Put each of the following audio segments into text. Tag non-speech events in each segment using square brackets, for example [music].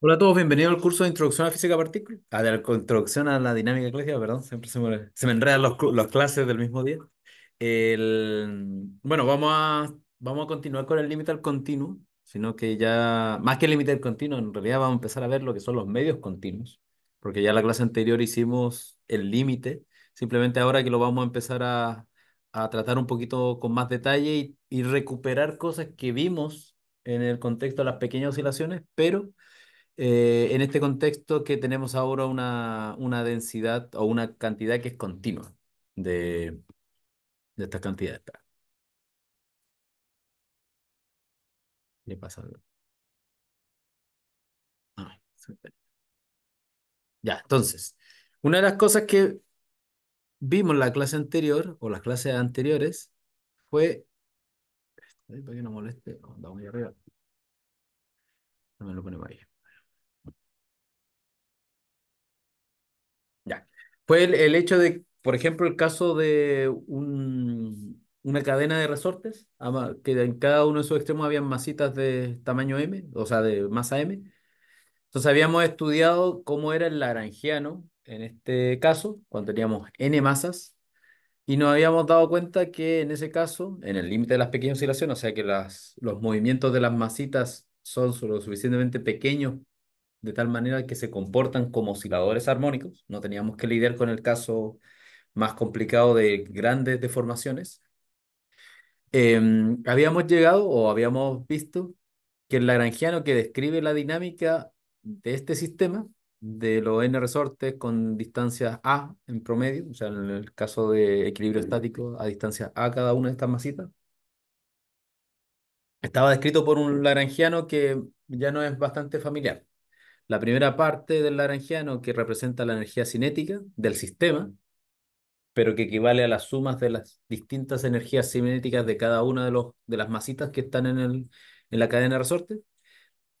Hola a todos, bienvenidos al curso de Introducción a la Física Partícula, a ah, la Introducción a la Dinámica Clásica, perdón, siempre se me, se me enredan los, los, clases del mismo día. bueno, vamos a, vamos a continuar con el límite al continuo, sino que ya, más que el límite al continuo, en realidad vamos a empezar a ver lo que son los medios continuos, porque ya en la clase anterior hicimos el límite, simplemente ahora que lo vamos a empezar a, a tratar un poquito con más detalle y, y recuperar cosas que vimos en el contexto de las pequeñas oscilaciones, pero eh, en este contexto que tenemos ahora una, una densidad o una cantidad que es continua de, estas cantidades. ¿Qué pasa? Ah, ya, entonces, una de las cosas que vimos en la clase anterior o las clases anteriores fue para que no moleste, vamos arriba. No me lo ponemos ahí. Fue el, el, hecho de, por ejemplo, el caso de un, una cadena de resortes, que en cada uno de sus extremos habían masitas de tamaño M, o sea, de masa M. Entonces habíamos estudiado cómo era el laranjiano en este caso, cuando teníamos n masas, y nos habíamos dado cuenta que en ese caso, en el límite de las pequeñas oscilaciones, o sea que las, los movimientos de las masitas son lo suficientemente pequeños de tal manera que se comportan como osciladores armónicos. No teníamos que lidiar con el caso más complicado de grandes deformaciones. Em, habíamos llegado o habíamos visto que el lagrangiano que describe la dinámica de este sistema, de los n resortes con distancias a en promedio, o sea, en el caso de equilibrio estático, a distancia a cada una de estas masitas, estaba descrito por un lagrangiano que ya no es bastante familiar. La primera parte del laranjiano que representa la energía cinética del sistema, pero que equivale a las sumas de las distintas energías cinéticas de cada una de, los, de las masitas que están en, el, en la cadena de resorte.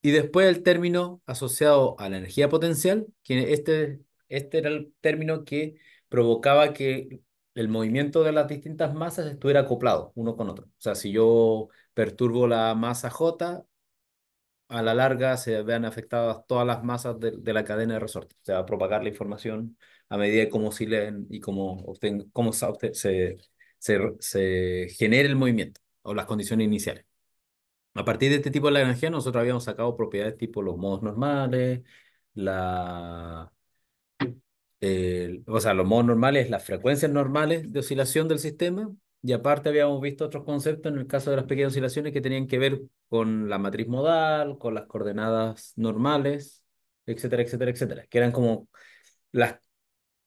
Y después el término asociado a la energía potencial, que este, este era el término que provocaba que el movimiento de las distintas masas estuviera acoplado uno con otro. O sea, si yo perturbo la masa J, a la larga se vean afectadas todas las masas de, la cadena de resorte. O sea, propagar la información a medida de cómo se y cómo, cómo se, se, se, genera el movimiento o las condiciones iniciales. A partir de este tipo de energía, nosotros habíamos sacado propiedades tipo los modos normales, la, o sea, los modos normales, las frecuencias normales de oscilación del sistema y aparte habíamos visto otros conceptos en el caso de las pequeñas oscilaciones que tenían que ver con la matriz modal, con las coordenadas normales, etcétera, etcétera, etcétera, que eran como las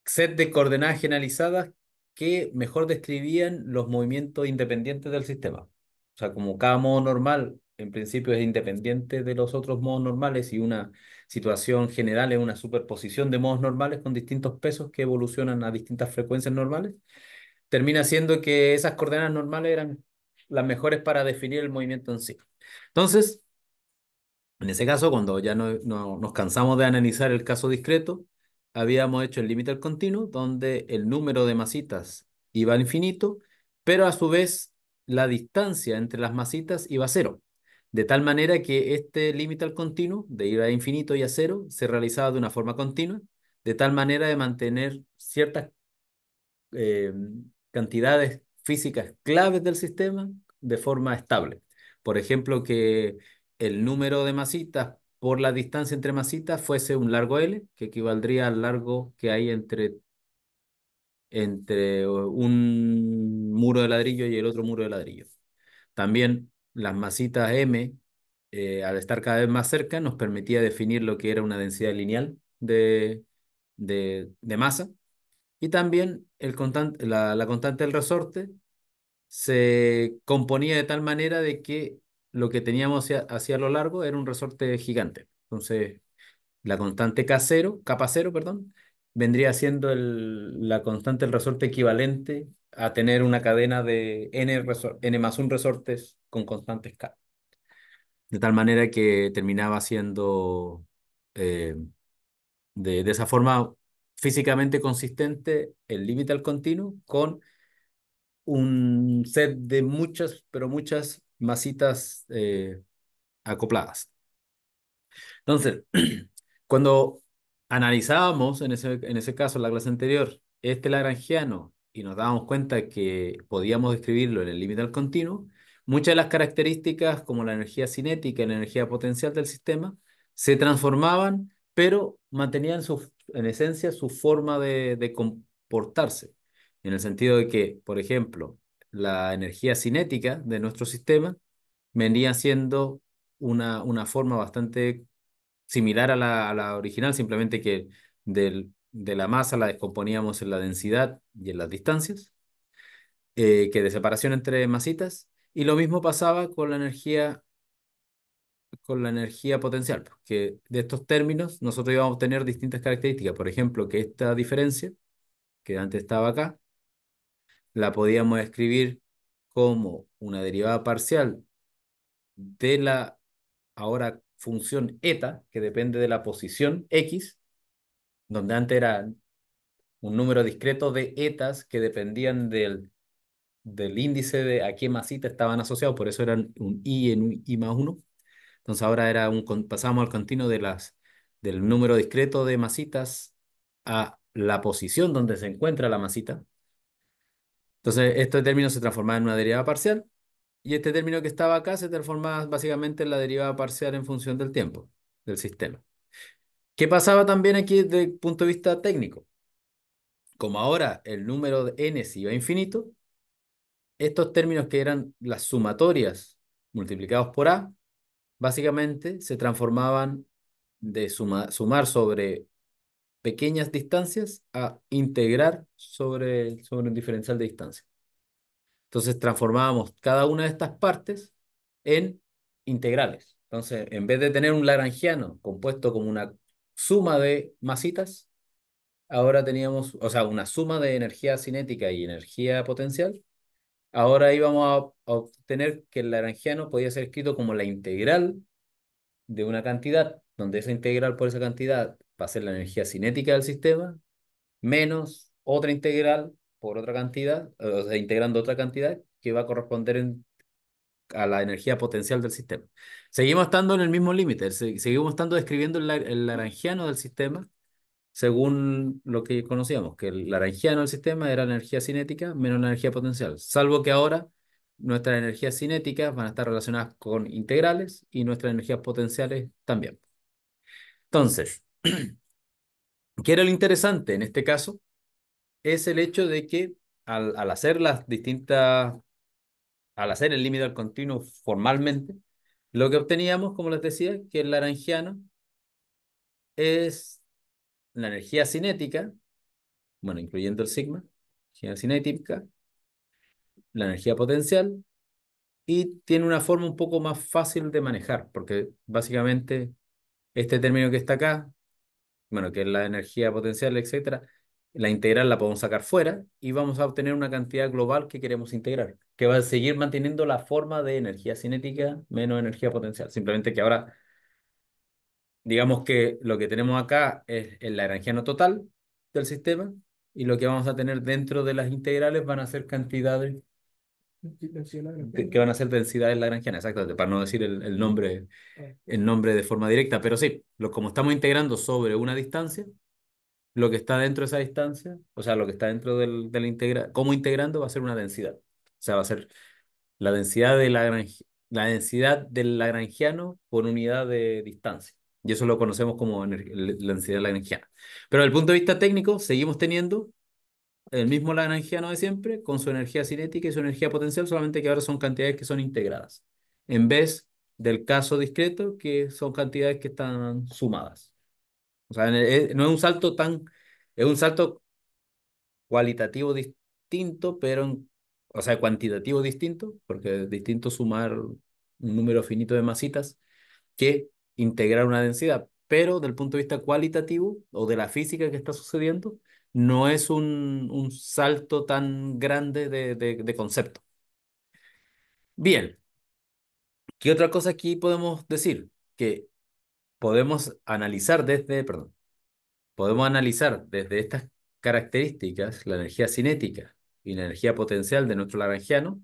set de coordenadas generalizadas que mejor describían los movimientos independientes del sistema. O sea, como cada modo normal en principio es independiente de los otros modos normales y una situación general es una superposición de modos normales con distintos pesos que evolucionan a distintas frecuencias normales termina siendo que esas coordenadas normales eran las mejores para definir el movimiento en sí. Entonces, en ese caso, cuando ya nos cansamos de analizar el caso discreto, habíamos hecho el límite al continuo, donde el número de masitas iba a infinito, pero a su vez la distancia entre las masitas iba a cero. De tal manera que este límite al continuo, de ir a infinito y a cero, se realizaba de una forma continua, de tal manera de mantener ciertas eh, cantidades físicas claves del sistema de forma estable. Por ejemplo, que el número de masitas por la distancia entre masitas fuese un largo L, que equivaldría al largo que hay entre, entre un muro de ladrillo y el otro muro de ladrillo. También las masitas M, eh, al estar cada vez más cerca, nos permitía definir lo que era una densidad lineal de, de masa y también el la, constante del resorte se componía de tal manera de que lo que teníamos hacia, a lo largo era un resorte gigante. Entonces, la constante K0, k 0, perdón, vendría siendo el, la constante del resorte equivalente a tener una cadena de n, más un resortes con constantes K. De tal manera que terminaba siendo, eh, de esa forma, físicamente consistente el límite al continuo con un set de muchas, pero muchas masitas eh, acopladas. Entonces, [clears throat] cuando analizábamos en ese, en ese caso, la clase anterior, este lagrangiano y nos dábamos cuenta que podíamos describirlo en el límite al continuo, muchas de las características como la energía cinética la energía potencial del sistema se transformaban, pero mantenían su, en esencia su forma de, comportarse, en el sentido de que, por ejemplo, la energía cinética de nuestro sistema venía siendo una, una forma bastante similar a la, original, simplemente que de la masa la descomponíamos en la densidad y en las distancias, eh, que de separación entre masitas, y lo mismo pasaba con la energía con la energía potencial, porque pues, de estos términos nosotros íbamos a obtener distintas características. Por ejemplo, que esta diferencia, que antes estaba acá, la podíamos escribir como una derivada parcial de la ahora función eta, que depende de la posición x, donde antes era un número discreto de etas que dependían del, del índice de a qué masita estaban asociados, por eso eran un i en un i más 1. Entonces ahora era un, pasamos al continuo de las, del número discreto de masitas a la posición donde se encuentra la masita. Entonces este término se transformaba en una derivada parcial y este término que estaba acá se transformaba básicamente en la derivada parcial en función del tiempo del sistema. ¿Qué pasaba también aquí desde el punto de vista técnico? Como ahora el número de n se iba a infinito, estos términos que eran las sumatorias multiplicados por a básicamente se transformaban de sumar sobre pequeñas distancias a integrar sobre, sobre un diferencial de distancia. Entonces transformábamos cada una de estas partes en integrales. Entonces, en vez de tener un lagrangiano compuesto como una suma de masitas, ahora teníamos, o sea, una suma de energía cinética y energía potencial, Ahora íbamos a, obtener que el laranjiano podía ser escrito como la integral de una cantidad, donde esa integral por esa cantidad va a ser la energía cinética del sistema, menos otra integral por otra cantidad, o sea, integrando otra cantidad que va a corresponder a la energía potencial del sistema. Seguimos estando en el mismo límite, seguimos estando describiendo el, el del sistema, según lo que conocíamos, que el laranjiano del sistema era la energía cinética menos la energía potencial, salvo que ahora nuestras energías cinéticas van a estar relacionadas con integrales y nuestras energías potenciales también. Entonces, [clears throat] ¿qué era lo interesante en este caso? Es el hecho de que al, al hacer las distintas, al hacer el límite al continuo formalmente, lo que obteníamos, como les decía, que el laranjiano es la energía cinética, bueno, incluyendo el sigma, energía cinética, la energía potencial, y tiene una forma un poco más fácil de manejar, porque básicamente este término que está acá, bueno, que es la energía potencial, etcétera, la integral la podemos sacar fuera y vamos a obtener una cantidad global que queremos integrar, que va a seguir manteniendo la forma de energía cinética menos energía potencial, simplemente que ahora digamos que lo que tenemos acá es el lagrangiano total del sistema y lo que vamos a tener dentro de las integrales van a ser cantidades que van a ser densidades lagrangianas, exacto, para no decir el, nombre, el nombre de forma directa, pero sí, lo, como estamos integrando sobre una distancia, lo que está dentro de esa distancia, o sea, lo que está dentro del, la integral como integrando va a ser una densidad, o sea, va a ser la densidad de la densidad del lagrangiano por unidad de distancia. Y eso lo conocemos como la ansiedad lagrangiana. Pero desde el punto de vista técnico, seguimos teniendo el mismo lagrangiano de siempre con su energía cinética y su energía potencial, solamente que ahora son cantidades que son integradas, en vez del caso discreto, que son cantidades que están sumadas. O sea, eh, no es un salto tan, es un salto cualitativo distinto, pero, o sea, cuantitativo distinto, porque es distinto sumar un número finito de masitas que integrar una densidad, pero del punto de vista cualitativo o de la física que está sucediendo, no es un, un salto tan grande de, concepto. Bien, ¿qué otra cosa aquí podemos decir? Que podemos analizar desde, perdón, podemos analizar desde estas características la energía cinética y la energía potencial de nuestro lagrangiano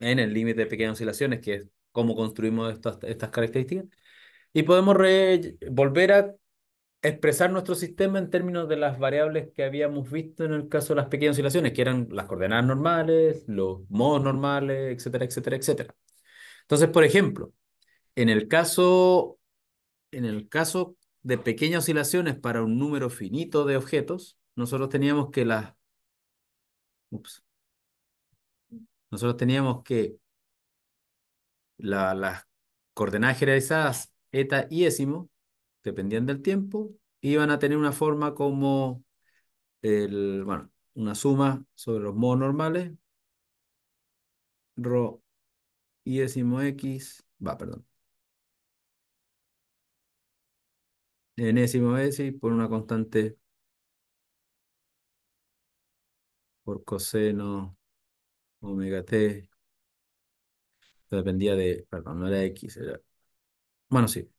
en el límite de pequeñas oscilaciones, que es cómo construimos estas, estas características, y podemos volver a expresar nuestro sistema en términos de las variables que habíamos visto en el caso de las pequeñas oscilaciones, que eran las coordenadas normales, los modos normales, etcétera, etcétera, etcétera. Entonces, por ejemplo, en el caso, en el caso de pequeñas oscilaciones para un número finito de objetos, nosotros teníamos que las... Ups. Nosotros teníamos que las coordenadas generalizadas eta y décimo, dependían del tiempo, iban a tener una forma como el, bueno, una suma sobre los modos normales, rho y décimo x, va, perdón, enésimo x por una constante por coseno omega t dependía de, perdón, no era x, era bueno, sí.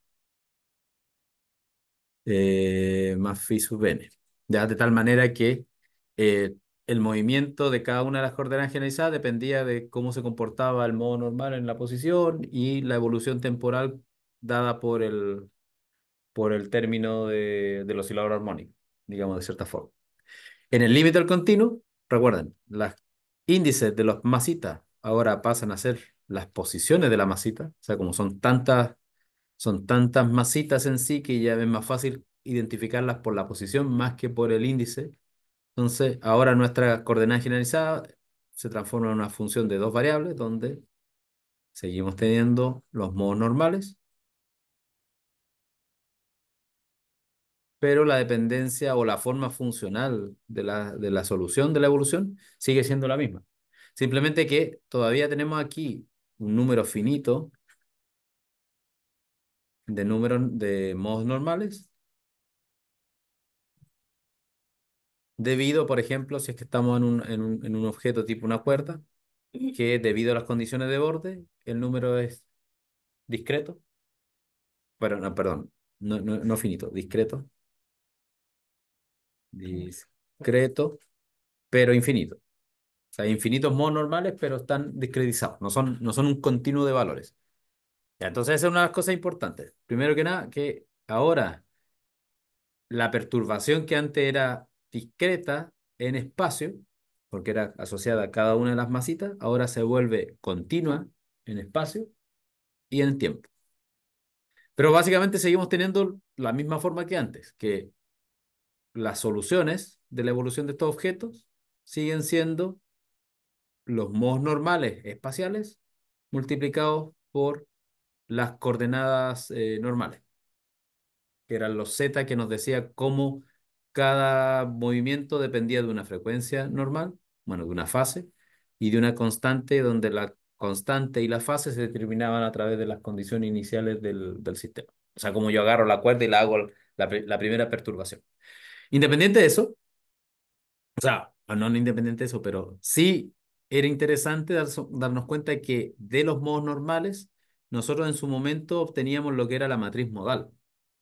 Eh, más phi sub n. de tal manera que eh, el movimiento de cada una de las coordenadas generalizadas dependía de cómo se comportaba el modo normal en la posición y la evolución temporal dada por el, por el término del oscilador armónico, digamos de cierta forma. En el límite del continuo, recuerden, los índices de las masitas ahora pasan a ser las posiciones de la masita, o sea, como son tantas son tantas masitas en sí que ya es más fácil identificarlas por la posición más que por el índice. Entonces, ahora nuestra coordenada generalizada se transforma en una función de dos variables donde seguimos teniendo los modos normales, pero la dependencia o la forma funcional de la, de la solución de la evolución sigue siendo la misma. Simplemente que todavía tenemos aquí un número finito de de modos normales. Debido, por ejemplo, si es que estamos en un, en un, objeto tipo una puerta que debido a las condiciones de borde, el número es discreto. pero no, perdón, no, finito, discreto. Discreto, pero infinito. O sea, infinitos modos normales, pero están discretizados, no son, no son un continuo de valores. Entonces, esa es una de las cosas importantes. Primero que nada, que ahora la perturbación que antes era discreta en espacio, porque era asociada a cada una de las masitas, ahora se vuelve continua en espacio y en tiempo. Pero básicamente seguimos teniendo la misma forma que antes, que las soluciones de la evolución de estos objetos siguen siendo los modos normales espaciales multiplicados por las coordenadas eh, normales, que eran los Z que nos decía cómo cada movimiento dependía de una frecuencia normal, bueno, de una fase, y de una constante donde la constante y la fase se determinaban a través de las condiciones iniciales del, sistema. O sea, como yo agarro la cuerda y la hago la, primera perturbación. Independiente de eso, o sea, ah, no, no independiente de eso, pero sí era interesante darnos cuenta que de los modos normales nosotros en su momento obteníamos lo que era la matriz modal,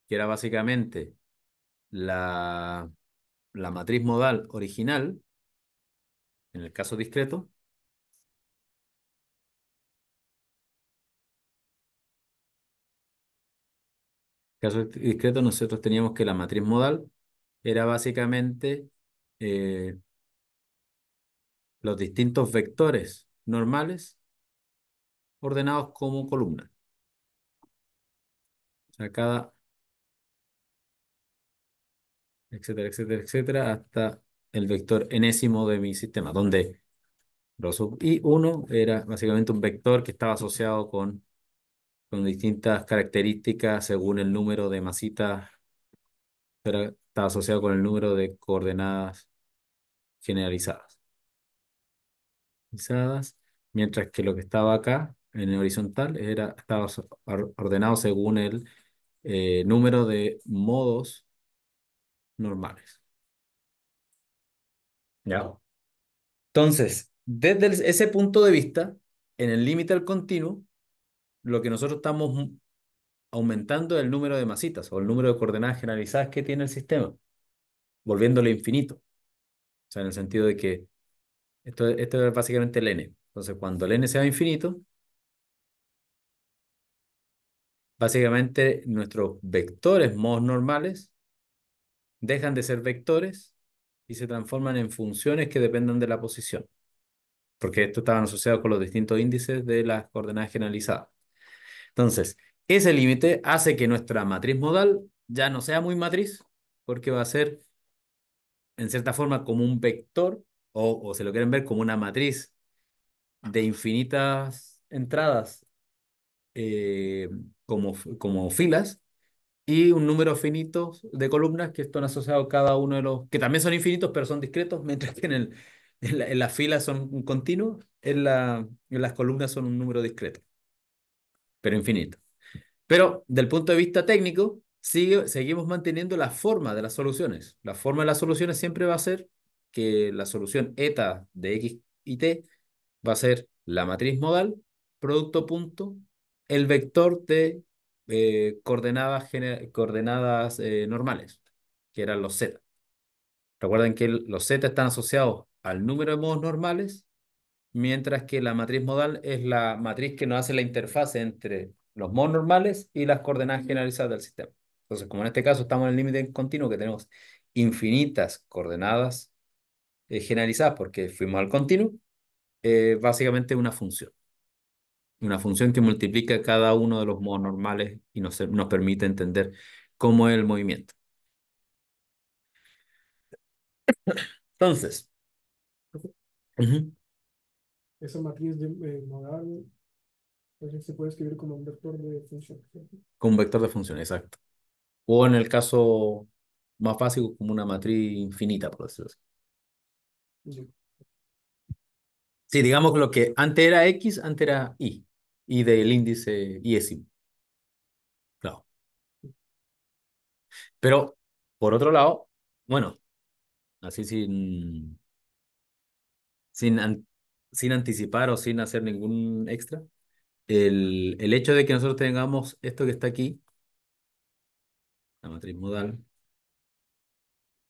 que era básicamente la, matriz modal original, en el caso discreto, caso discreto nosotros teníamos que la matriz modal era básicamente eh, los distintos vectores normales ordenados como columnas. O cada, etcétera, etcétera, etcétera, hasta el vector enésimo de mi sistema, donde Y sub i 1 era básicamente un vector que estaba asociado con, con distintas características según el número de masitas, pero estaba asociado con el número de coordenadas generalizadas. Mientras que lo que estaba acá en horizontal era, estaba ordenado según el eh, número de modos normales. Ya. Entonces, desde ese punto de vista, en el límite al continuo, lo que nosotros estamos aumentando es el número de masitas o el número de coordenadas generalizadas que tiene el sistema, volviéndolo infinito. O sea, en el sentido de que esto, esto es básicamente el n. Entonces, cuando el n sea infinito, Básicamente, nuestros vectores modos normales dejan de ser vectores y se transforman en funciones que dependan de la posición, porque esto estaba asociado con los distintos índices de las coordenadas generalizadas. Entonces, ese límite hace que nuestra matriz modal ya no sea muy matriz, porque va a ser, en cierta forma, como un vector, o, o se lo quieren ver como una matriz de infinitas entradas eh, como, filas y un número finito de columnas que están asociados cada uno de los, que también son infinitos, pero son discretos, mientras que en, el, en, las filas son continuos, en, la, en las columnas son un número discreto, pero infinito. Pero del punto de vista técnico, seguimos manteniendo la forma de las soluciones. La forma de las soluciones siempre va a ser que la solución eta de x y t va a ser la matriz modal, producto punto, el vector de eh, coordenadas, coordenadas eh, normales, que eran los z. Recuerden que los z están asociados al número de modos normales, mientras que la matriz modal es la matriz que nos hace la interfaz entre los modos normales y las coordenadas generalizadas del sistema. Entonces, como en este caso estamos en el límite continuo, que tenemos infinitas coordenadas eh, generalizadas porque fuimos al continuo, básicamente una función una función que multiplica cada uno de los modos normales y nos, nos permite entender cómo es el movimiento. Entonces. Esa matriz de, eh, modal pues, se puede escribir como un vector de función. Como un vector de función, exacto. O en el caso más fácil, como una matriz infinita, por decirlo así. Sí. digamos que lo que antes era X, antes era Y y del índice yésimo. Claro. Pero, por otro lado, bueno, así sin, sin, sin anticipar o sin hacer ningún extra, el, hecho de que nosotros tengamos esto que está aquí, la matriz modal,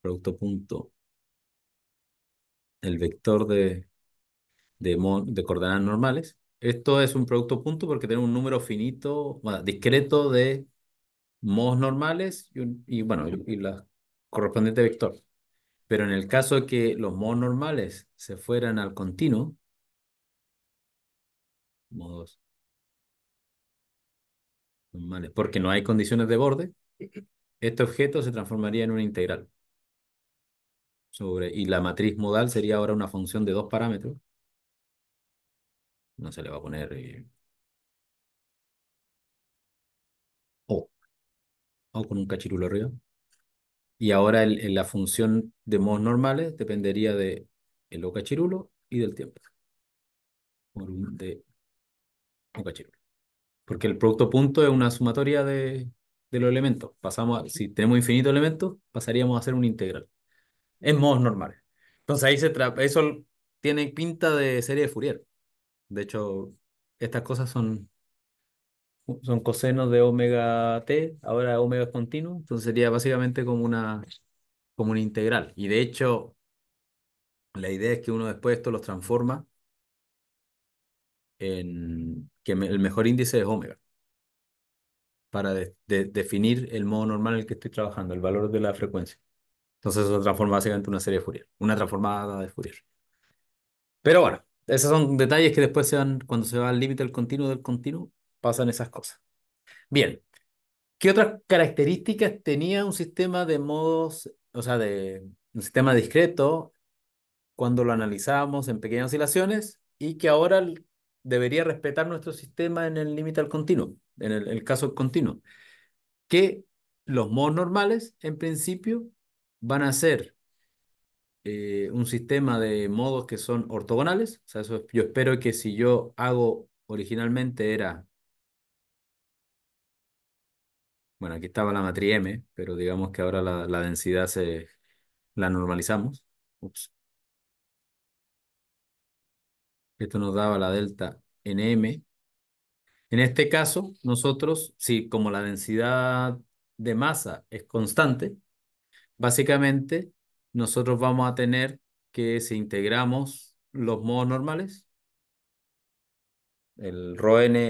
producto punto, el vector de, de, de coordenadas normales, esto es un producto punto porque tiene un número finito, bueno, discreto de modos normales y, bueno, y, la correspondiente vector. Pero en el caso de que los modos normales se fueran al continuo, modos normales, porque no hay condiciones de borde, este objeto se transformaría en una integral. Sobre, y la matriz modal sería ahora una función de dos parámetros no se le va a poner eh, O. O con un cachirulo arriba. Y ahora el, la función de modos normales dependería de el O cachirulo y del tiempo. Por un de Porque el producto punto es una sumatoria de, los elementos. Pasamos si tenemos infinito elementos, pasaríamos a hacer un integral. En modos normales. Entonces ahí se eso tiene pinta de serie de Fourier. De hecho, estas cosas son, son cosenos de omega t, ahora omega es continuo, entonces sería básicamente como una, como una integral. Y de hecho, la idea es que uno después esto los transforma en que el mejor índice es omega para definir el modo normal en el que estoy trabajando, el valor de la frecuencia. Entonces eso transforma básicamente una serie de Fourier, una transformada de Fourier. Pero bueno, esos son detalles que después se van, cuando se va al límite del continuo del continuo, pasan esas cosas. Bien, ¿qué otras características tenía un sistema de modos, o sea, de un sistema discreto cuando lo analizábamos en pequeñas oscilaciones y que ahora debería respetar nuestro sistema en el límite al continuo, en el, el caso continuo? Que los modos normales, en principio, van a ser eh, un sistema de modos que son ortogonales. O sea, yo espero que si yo hago originalmente era... Bueno, aquí estaba la matriz M, pero digamos que ahora la, densidad se la normalizamos. Esto nos daba la delta M. En este caso, nosotros, si como la densidad de masa es constante, básicamente nosotros vamos a tener que si integramos los modos normales, el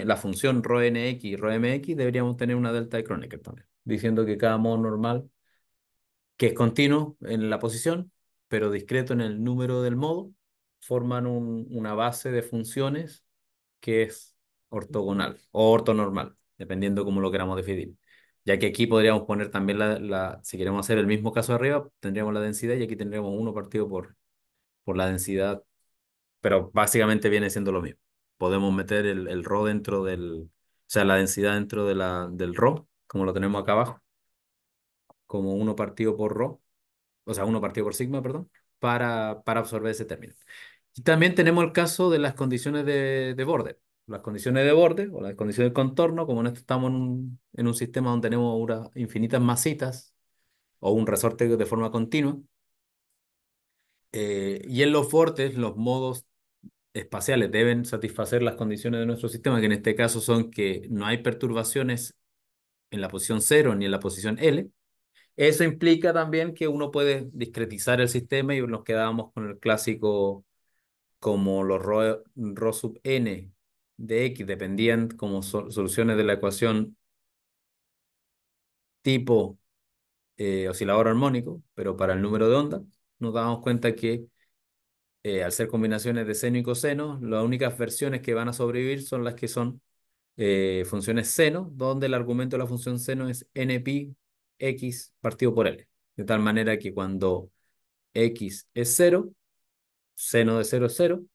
la función x, y ROMX, deberíamos tener una delta de Kronecker diciendo que cada modo normal, que es continuo en la posición, pero discreto en el número del modo, forman una base de funciones que es ortogonal o ortonormal, dependiendo cómo lo queramos definir ya que aquí podríamos poner también la, la, si queremos hacer el mismo caso arriba, tendríamos la densidad y aquí tendríamos uno partido por, por la densidad, pero básicamente viene siendo lo mismo. Podemos meter el, el dentro del, o sea, la densidad dentro de la, del rho, como lo tenemos acá abajo, como uno partido por ρ, o sea, uno partido por sigma, perdón, para, para absorber ese término. Y también tenemos el caso de las condiciones de, de las condiciones de borde o las condiciones de contorno, como en este estamos en un, sistema donde tenemos unas infinitas masitas o un resorte de forma continua. Eh, y en los bordes, los modos espaciales deben satisfacer las condiciones de nuestro sistema, que en este caso son que no hay perturbaciones en la posición 0 ni en la posición L. Eso implica también que uno puede discretizar el sistema y nos quedábamos con el clásico como los sub n de X dependían como soluciones de la ecuación tipo eh, oscilador armónico, pero para el número de onda, nos damos cuenta que eh, al ser combinaciones de seno y coseno, las únicas versiones que van a sobrevivir son las que son eh, funciones seno, donde el argumento de la función seno es np x partido por L. De tal manera que cuando x es 0, seno de 0 es 0,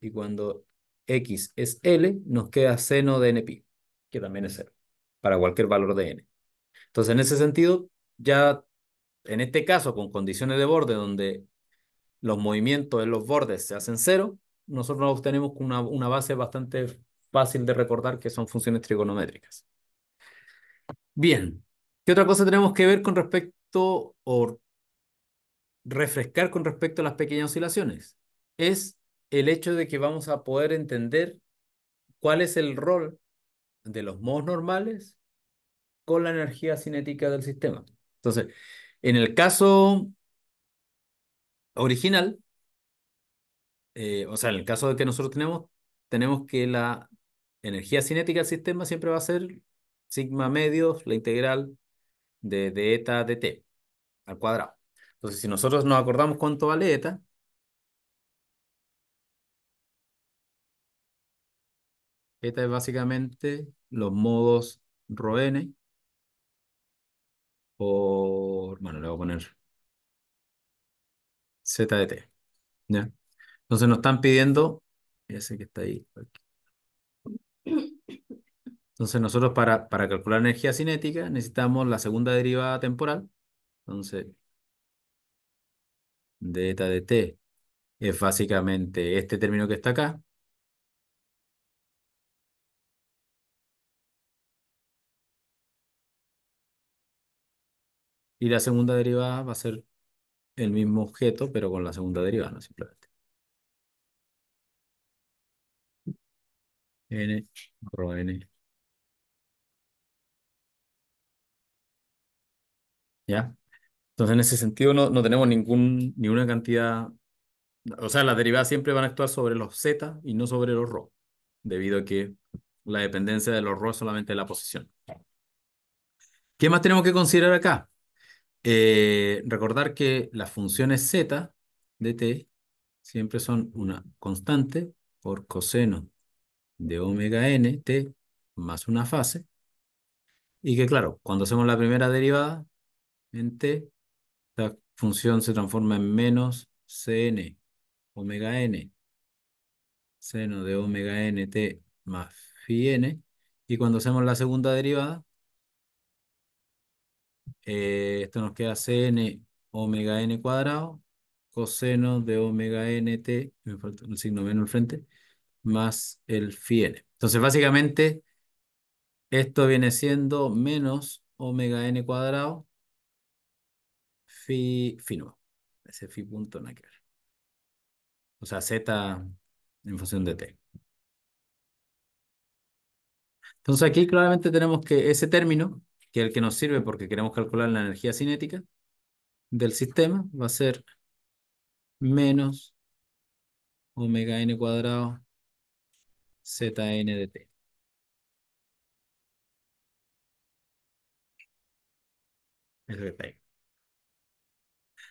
y cuando x es L, nos queda seno de n pi, que también es 0, para cualquier valor de n. Entonces, en ese sentido, ya en este caso, con condiciones de borde donde los movimientos en los bordes se hacen cero, nosotros obtenemos una, una base bastante fácil de recordar que son funciones trigonométricas. Bien, ¿qué otra cosa tenemos que ver con respecto o refrescar con respecto a las pequeñas oscilaciones? Es el hecho de que vamos a poder entender cuál es el rol de los modos normales con la energía cinética del sistema. Entonces, en el caso original, eh, o sea, en el caso de que nosotros tenemos, tenemos que la energía cinética del sistema siempre va a ser sigma medios, la integral de, de eta de t al cuadrado. Entonces, si nosotros nos acordamos cuánto vale eta, Eta es básicamente los modos RON por, bueno, le voy a poner Z de T. ¿ya? Entonces nos están pidiendo, ese que está ahí. Entonces nosotros para, para calcular energía cinética necesitamos la segunda derivada temporal. Entonces, de de T es básicamente este término que está acá, Y la segunda derivada va a ser el mismo objeto, pero con la segunda derivada, ¿no? Simplemente. N, rho N. ¿Ya? Entonces, en ese sentido, no, no tenemos ningún, ninguna cantidad... O sea, las derivadas siempre van a actuar sobre los z y no sobre los rho, debido a que la dependencia de los rho es solamente la posición. ¿Qué más tenemos que considerar acá? Eh, recordar que las funciones z de t siempre son una constante por coseno de omega n t más una fase. Y que claro, cuando hacemos la primera derivada en t, la función se transforma en menos cn omega n seno de omega n t más phi n. Y cuando hacemos la segunda derivada, eh, esto nos queda Cn omega n cuadrado, coseno de omega t me falta un signo menos al frente, más el phi n. Entonces, básicamente, esto viene siendo menos omega n cuadrado phi, phi Ese phi punto no hay O sea, z en función de t. Entonces aquí claramente tenemos que ese término que es el que nos sirve porque queremos calcular la energía cinética del sistema, va a ser menos omega n cuadrado zn de t.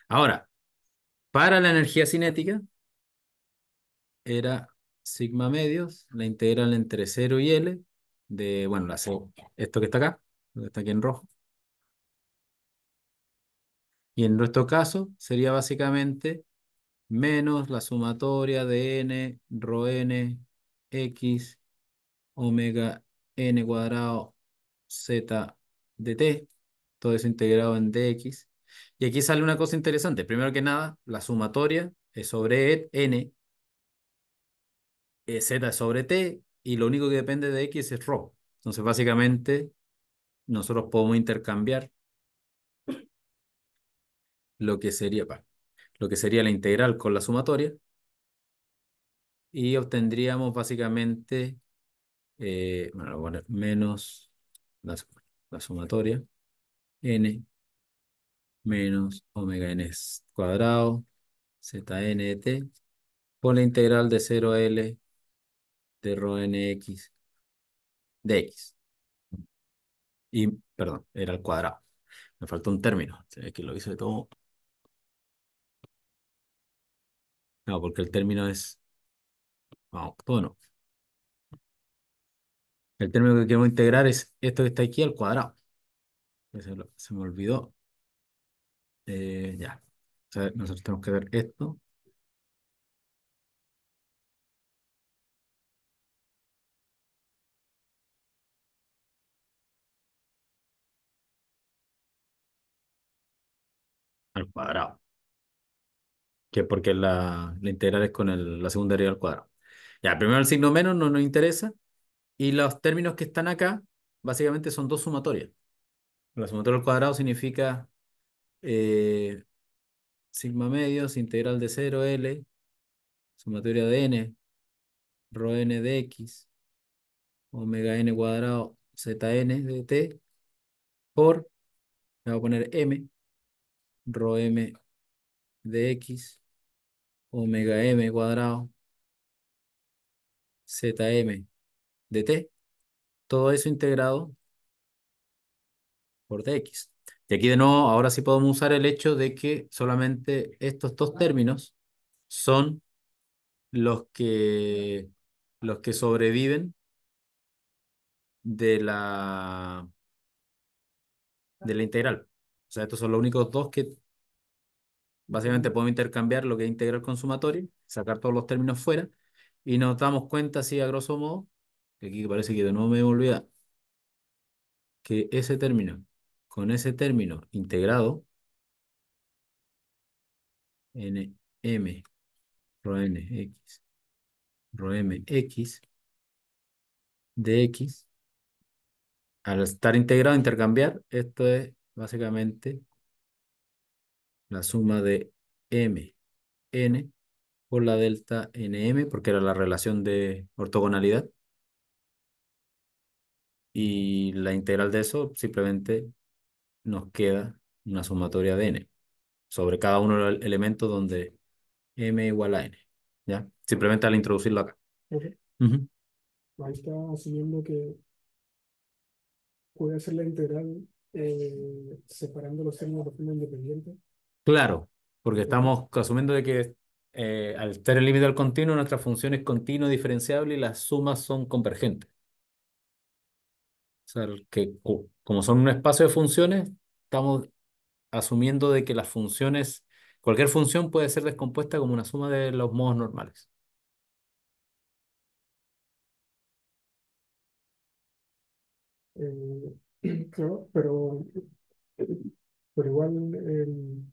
Ahora, para la energía cinética era sigma medios, la integral entre 0 y L de, bueno, oh. esto que está acá, que está aquí en rojo. Y en nuestro caso sería básicamente menos la sumatoria de n, rho n, x, omega n cuadrado, z de t, todo eso integrado en dx. Y aquí sale una cosa interesante. Primero que nada, la sumatoria es sobre e, n, eh, z sobre t, y lo único que depende de x es rho. Entonces, básicamente, nosotros podemos intercambiar lo que sería, lo que sería la integral con la sumatoria y obtendríamos básicamente, eh, menos la, sumatoria, n menos omega n cuadrado, zn de t, por la integral de 0 l de rho nx de x y, perdón, era el cuadrado. Me faltó un término, aquí lo hice todo. No, porque el término es no, El término que queremos integrar es esto que está aquí al cuadrado. Se, me olvidó. Eh, ya. O sea, nosotros tenemos que ver esto al cuadrado, que porque la, integral es con la segunda derivada al cuadrado. Ya, primero el signo menos no nos interesa, y los términos que están acá, básicamente son dos sumatorias. La sumatoria al cuadrado significa eh, sigma medios, integral de 0, L, sumatoria de n, rho n de x, omega n cuadrado, zn de t, por, le voy a poner m, rho m de x, omega m cuadrado, zm de t, todo eso integrado por dx. Y aquí de nuevo, ahora sí podemos usar el hecho de que solamente estos dos términos son los que, los que sobreviven de la, de la integral. O sea, estos son los únicos dos que básicamente podemos intercambiar lo que es integral con sacar todos los términos fuera, y nos damos cuenta, si a grosso modo, que aquí parece que de nuevo me olvida, que ese término con ese término integrado, nm rho nx rho mx de x, al estar integrado, intercambiar, esto es básicamente la suma de m, n por la delta nm, porque era la relación de ortogonalidad. Y la integral de eso simplemente nos queda una sumatoria de n sobre cada uno de los elementos donde m igual a n. ¿ya? Simplemente al introducirlo acá. Ahí está asumiendo que puede ser la integral eh, separando los términos de forma independiente? Claro, porque estamos asumiendo de que eh, al tener el límite al continuo, nuestra función es continua, diferenciable y las sumas son convergentes. O sea, que como son un espacio de funciones, estamos asumiendo de que las funciones, cualquier función puede ser descompuesta como una suma de los modos normales. pero, pero igual, em,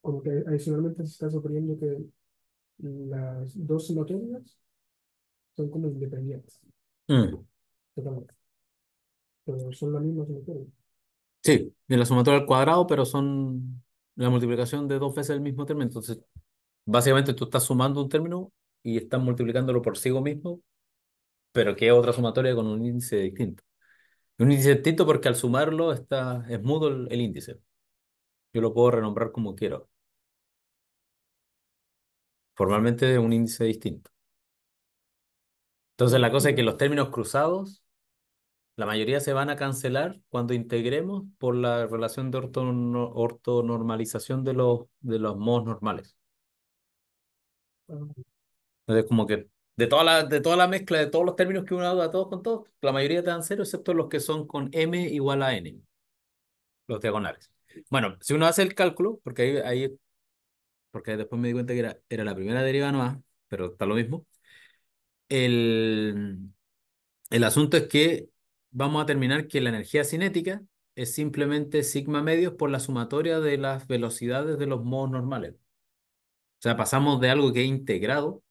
como que adicionalmente se está suponiendo que las dos materias son como independientes. Mm. Pero son las mismas materias. Sí, en la sumatoria al cuadrado, pero son la multiplicación de dos veces el mismo término. Entonces, básicamente tú estás sumando un término y estás multiplicándolo por sí mismo, pero que es otra sumatoria con un índice distinto. Un índice distinto porque al sumarlo está, es mudo el, índice. Yo lo puedo renombrar como quiero. Formalmente es un índice distinto. Entonces la cosa es que mm. los términos cruzados, la mayoría se van a cancelar cuando integremos por la relación de ortonormalización de los, de los modos normales. Mm. Entonces como que de toda, la, de toda la mezcla de todos los términos que uno da todos con todos, la mayoría te dan cero, excepto los que son con m igual a n, los diagonales. Bueno, si uno hace el cálculo, porque ahí, porque después me di cuenta que era, la primera deriva nomás, pero está lo mismo, el, el asunto es que vamos a terminar que la energía cinética es simplemente sigma medios por la sumatoria de las velocidades de los modos normales. O sea, pasamos de algo que es integrado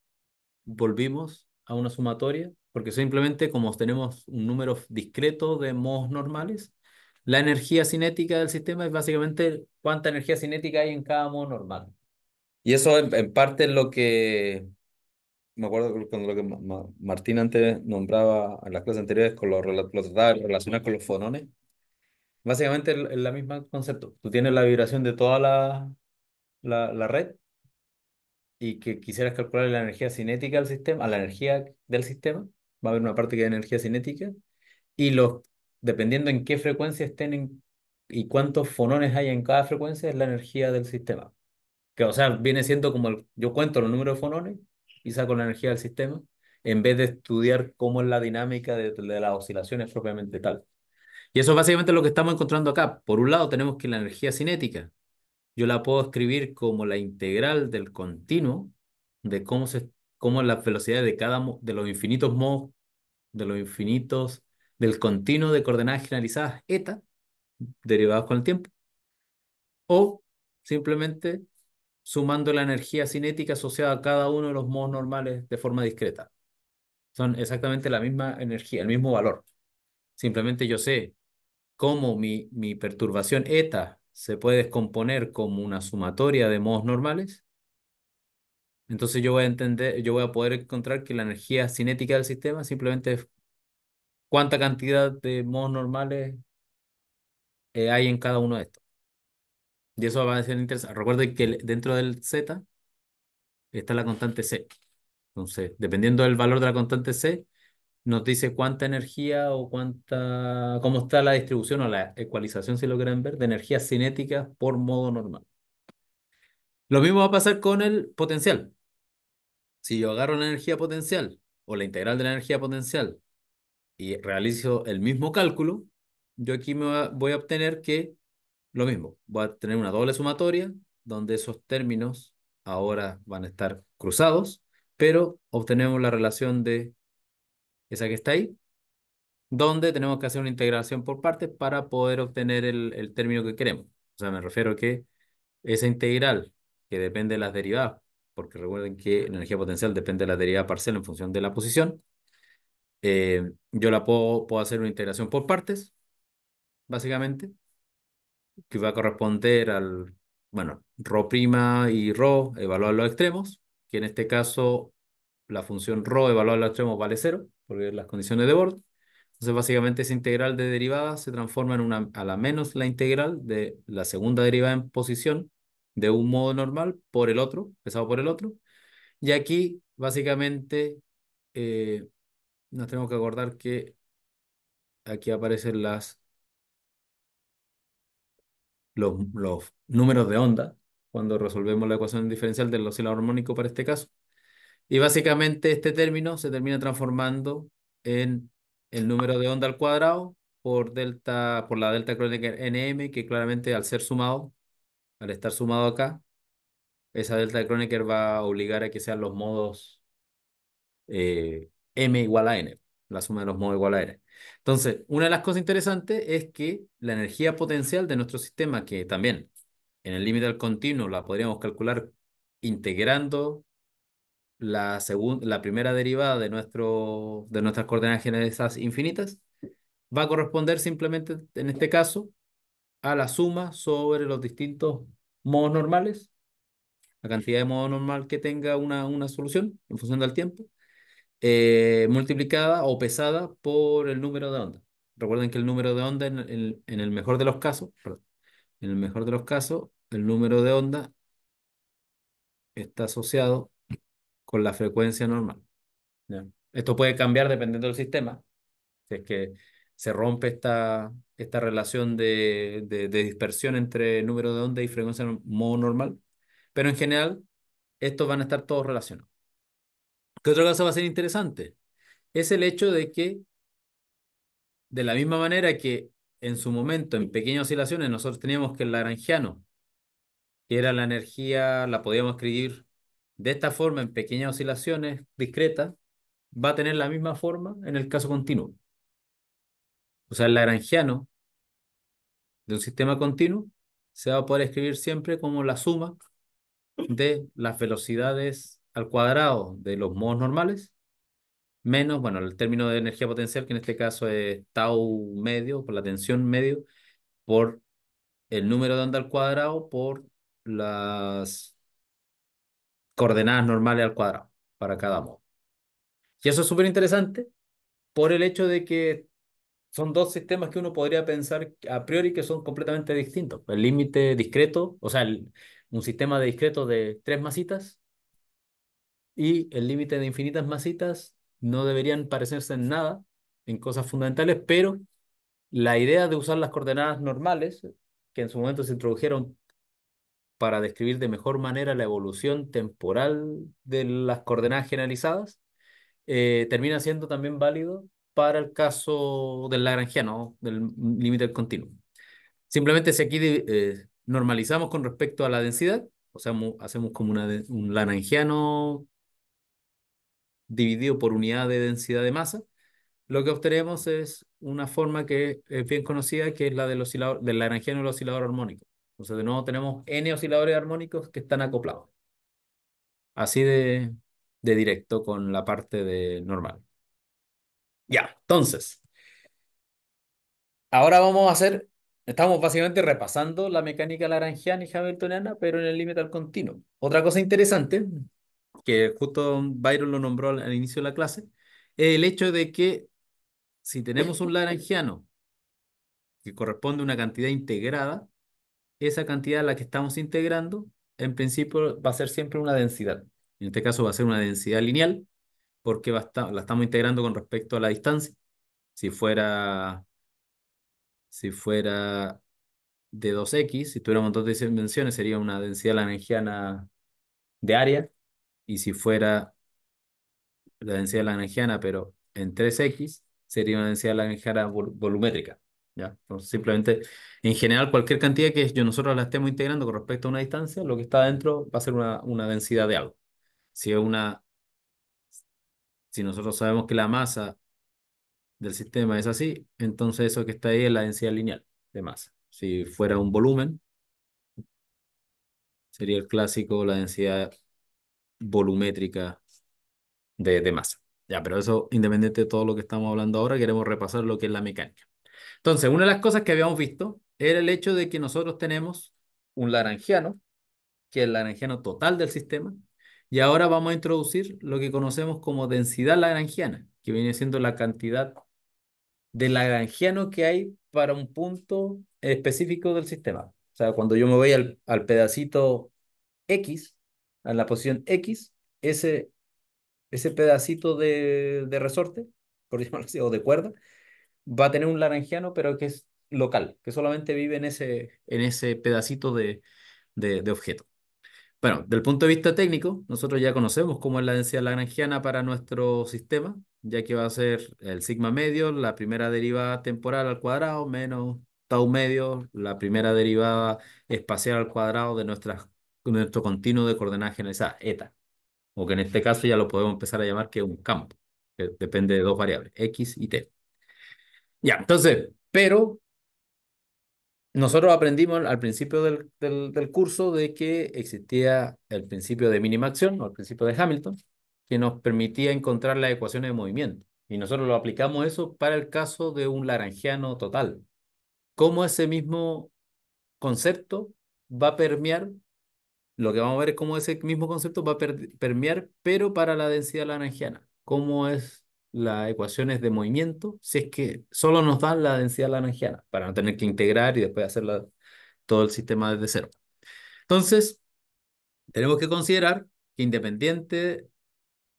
volvimos a una sumatoria, porque simplemente como tenemos un número discreto de modos normales, la energía cinética del sistema es básicamente cuánta energía cinética hay en cada modo normal. Y eso en, parte es lo que, me acuerdo cuando lo que Martín antes nombraba en las clases anteriores, con los lo, con los fonones. Básicamente es el mismo concepto. Tú tienes la vibración de toda la, la, la red y que quisieras calcular la energía cinética del sistema, a la energía del sistema, va a haber una parte que es energía cinética, y los, dependiendo en qué frecuencia estén y cuántos fonones hay en cada frecuencia, es la energía del sistema. Que, o sea, viene siendo como yo cuento los números de fonones y saco la energía del sistema, en vez de estudiar cómo es la dinámica de, de las oscilaciones propiamente tal. Y eso es básicamente lo que estamos encontrando acá. Por un lado tenemos que la energía cinética, yo la puedo escribir como la integral del continuo de cómo, se, cómo la velocidad de cada de los infinitos modos, de los infinitos, del continuo de coordenadas generalizadas eta, derivadas con el tiempo, o simplemente sumando la energía cinética asociada a cada uno de los modos normales de forma discreta. Son exactamente la misma energía, el mismo valor. Simplemente yo sé cómo mi, mi perturbación eta se puede descomponer como una sumatoria de modos normales, entonces yo voy a entender, yo voy a poder encontrar que la energía cinética del sistema simplemente es cuánta cantidad de modos normales eh, hay en cada uno de estos. Y eso va a ser interesante. Recuerden que dentro del Z está la constante C. Entonces, dependiendo del valor de la constante C, nos dice cuánta energía o cuánta, cómo está la distribución o la ecualización, si lo quieren ver, de energías cinéticas por modo normal. Lo mismo va a pasar con el potencial. Si yo agarro la energía potencial o la integral de la energía potencial y realizo el mismo cálculo, yo aquí me voy a obtener que lo mismo, voy a tener una doble sumatoria donde esos términos ahora van a estar cruzados, pero obtenemos la relación de esa que está ahí, donde tenemos que hacer una integración por partes para poder obtener el, término que queremos. O sea, me refiero a que esa integral, que depende de las derivadas, porque recuerden que la energía potencial depende de la derivada parcial en función de la posición, eh, yo la puedo, puedo hacer una integración por partes, básicamente, que va a corresponder al, bueno, prima y rho evaluar los extremos, que en este caso la función rho evaluada los extremos vale cero porque las condiciones de bordo, Entonces, básicamente esa integral de derivada se transforma en una a la menos la integral de la segunda derivada en posición de un modo normal por el otro, pesado por el otro. Y aquí, básicamente, eh, nos tenemos que acordar que aquí aparecen las, los, los números de onda cuando resolvemos la ecuación diferencial del oscilador armónico para este caso. Y básicamente este término se termina transformando en el número de onda al cuadrado por delta, por la delta Kronecker NM, que claramente al ser sumado, al estar sumado acá, esa delta de Kronecker va a obligar a que sean los modos eh, m igual a n, la suma de los modos igual a n. Entonces, una de las cosas interesantes es que la energía potencial de nuestro sistema, que también en el límite al continuo la podríamos calcular integrando la, la primera derivada de, nuestro, de nuestras coordenadas generalizadas infinitas va a corresponder simplemente, en este caso, a la suma sobre los distintos modos normales, la cantidad de modo normal que tenga una, una solución en función del tiempo, eh, multiplicada o pesada por el número de onda. Recuerden que el número de onda en el, mejor de los casos, en el mejor de los casos, el número de onda está asociado con la frecuencia normal. Esto puede cambiar dependiendo del sistema. Si es que se rompe esta, esta relación de, dispersión entre número de onda y frecuencia en modo normal. Pero en general, estos van a estar todos relacionados. ¿Qué otra cosa va a ser interesante? Es el hecho de que, de la misma manera que en su momento, en pequeñas oscilaciones, nosotros teníamos que el lagrangiano, que era la energía, la podíamos escribir de esta forma, en pequeñas oscilaciones discretas, va a tener la misma forma en el caso continuo. O sea, el lagrangiano de un sistema continuo se va a poder escribir siempre como la suma de las velocidades al cuadrado de los modos normales, menos, bueno, el término de energía potencial, que en este caso es tau medio, por la tensión medio, por el número de onda al cuadrado, por las coordenadas normales al cuadrado para cada modo. Y eso es súper interesante por el hecho de que son dos sistemas que uno podría pensar a priori que son completamente distintos. El límite discreto, o sea, un sistema de discreto de tres masitas y el límite de infinitas masitas no deberían parecerse en nada, en cosas fundamentales, pero la idea de usar las coordenadas normales, que en su momento se introdujeron para describir de mejor manera la evolución temporal de las coordenadas generalizadas, eh, termina siendo también válido para el caso del lagrangiano, del límite del continuo. Simplemente si aquí eh, normalizamos con respecto a la densidad, o sea, hacemos como un lagrangiano dividido por unidad de densidad de masa, lo que obtenemos es una forma que es bien conocida, que es la del, oscilador, del lagrangiano del oscilador armónico. Entonces, de nuevo tenemos n osciladores armónicos que están acoplados. Así de, directo con la parte de normal. Ya, entonces. Ahora vamos a hacer, estamos básicamente repasando la mecánica laranjiana y hamiltoniana, pero en el límite al continuo. Otra cosa interesante, que justo Byron lo nombró al, al inicio de la clase, es el hecho de que si tenemos un laranjiano que corresponde a una cantidad integrada, esa cantidad a la que estamos integrando, en principio va a ser siempre una densidad. En este caso va a ser una densidad lineal, porque la estamos integrando con respecto a la distancia. Si fuera, si fuera de 2x, si tuviéramos dos dimensiones, sería una densidad lagrangiana de área. Y si fuera la densidad lagrangiana, pero en 3x, sería una densidad lagrangiana volumétrica simplemente, en general, cualquier cantidad que yo, nosotros la estemos integrando con respecto a una distancia, lo que está adentro va a ser una, una densidad de algo. Si es una... Si nosotros sabemos que la masa del sistema es así, entonces eso que está ahí es la densidad lineal de masa. Si fuera un volumen, sería el clásico, la densidad volumétrica de, de masa. Ya, pero eso, independiente de todo lo que estamos hablando ahora, queremos repasar lo que es la mecánica. Entonces, una de las cosas que habíamos visto era el hecho de que nosotros tenemos un laranjiano, que es el laranjiano total del sistema, y ahora vamos a introducir lo que conocemos como densidad laranjiana que viene siendo la cantidad de laranjiano que hay para un punto específico del sistema. O sea, cuando yo me voy al, pedacito X, a la posición X, ese, ese pedacito de, de resorte, por [laughs] llamarlo así, o de cuerda, va a tener un laranjiano, pero que es local, que solamente vive en ese, en ese pedacito de, objeto. Bueno, del punto de vista técnico, nosotros ya conocemos cómo es la densidad lagrangiana para nuestro sistema, ya que va a ser el sigma medio, la primera derivada temporal al cuadrado, menos tau medio, la primera derivada espacial al cuadrado de nuestro continuo de coordenadas generalizadas, eta, o que en este caso ya lo podemos empezar a llamar que es un campo, que depende de dos variables, x y t. Ya, entonces, pero nosotros aprendimos al principio del, curso de que existía el principio de mínima acción o el principio de Hamilton, que nos permitía encontrar las ecuaciones de movimiento. Y nosotros lo aplicamos eso para el caso de un laranjiano total. ¿Cómo ese mismo concepto va a permear? Lo que vamos a ver es cómo ese mismo concepto va a permear, pero para la densidad laranjiana. ¿Cómo es las ecuaciones de movimiento si es que solo nos dan la densidad laranjiana, para no tener que integrar y después hacer todo el sistema desde cero. Entonces, tenemos que considerar que independiente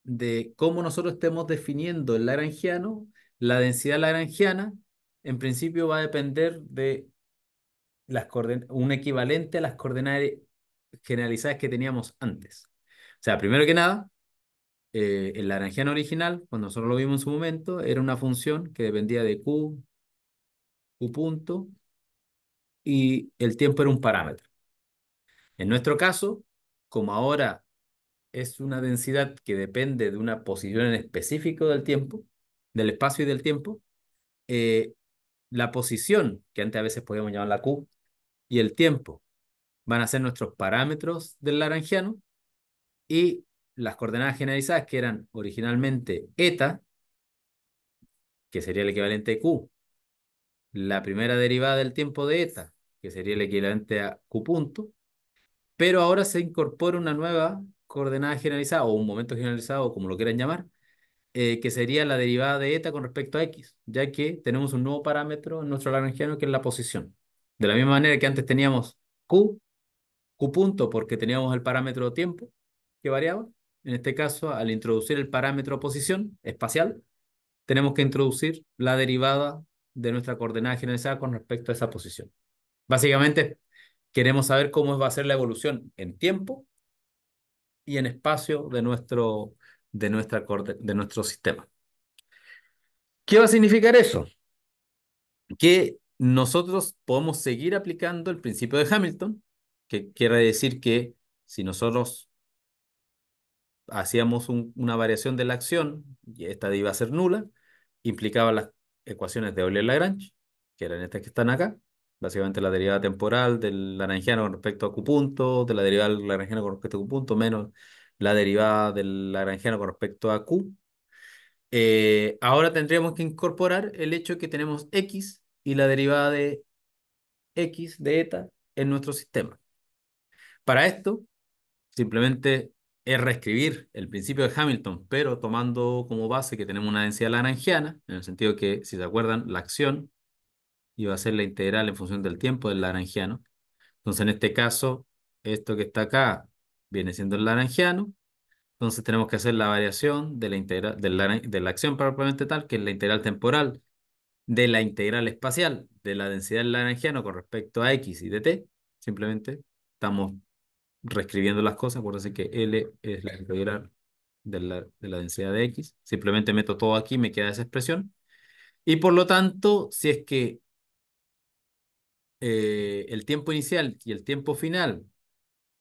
de cómo nosotros estemos definiendo el lagrangiano, la densidad lagrangiana en principio va a depender de las un equivalente a las coordenadas generalizadas que teníamos antes. O sea, primero que nada, eh, el laranjiano original, cuando nosotros lo vimos en su momento, era una función que dependía de Q, Q punto, y el tiempo era un parámetro. En nuestro caso, como ahora es una densidad que depende de una posición en específico del tiempo, del espacio y del tiempo, eh, la posición, que antes a veces podíamos llamar la Q, y el tiempo van a ser nuestros parámetros del laranjiano y las coordenadas generalizadas que eran originalmente eta, que sería el equivalente a q, la primera derivada del tiempo de eta, que sería el equivalente a q punto, pero ahora se incorpora una nueva coordenada generalizada o un momento generalizado, como lo quieran llamar, eh, que sería la derivada de eta con respecto a x, ya que tenemos un nuevo parámetro en nuestro lagrangiano que es la posición. De la misma manera que antes teníamos q, q punto porque teníamos el parámetro tiempo que variaba, en este caso, al introducir el parámetro posición espacial, tenemos que introducir la derivada de nuestra coordenada generalizada con respecto a esa posición. Básicamente, queremos saber cómo va a ser la evolución en tiempo y en espacio de nuestro, de nuestra, de nuestro sistema. ¿Qué va a significar eso? Que nosotros podemos seguir aplicando el principio de Hamilton, que quiere decir que si nosotros hacíamos una variación de la acción, y esta iba a ser nula, implicaba las ecuaciones de Euler-Lagrange, que eran estas que están acá, básicamente la derivada temporal del lagrangiano con respecto a Q punto, de la derivada del lagrangiano con respecto a Q punto, menos la derivada del lagrangiano con respecto a Q. Eh, ahora tendríamos que incorporar el hecho que tenemos X y la derivada de X de eta en nuestro sistema. Para esto, simplemente es reescribir el principio de Hamilton, pero tomando como base que tenemos una densidad lagrangiana, en el sentido que, si se acuerdan, la acción iba a ser la integral en función del tiempo del lagrangiano. Entonces, en este caso, esto que está acá viene siendo el lagrangiano. Entonces, tenemos que hacer la variación de la, integral, de la, acción propiamente tal, que es la integral temporal de la integral espacial de la densidad del con respecto a x y de t. Simplemente estamos reescribiendo las cosas, acuérdense que L es la integral de la, densidad de X. Simplemente meto todo aquí, me queda esa expresión. Y por lo tanto, si es que eh, el tiempo inicial y el tiempo final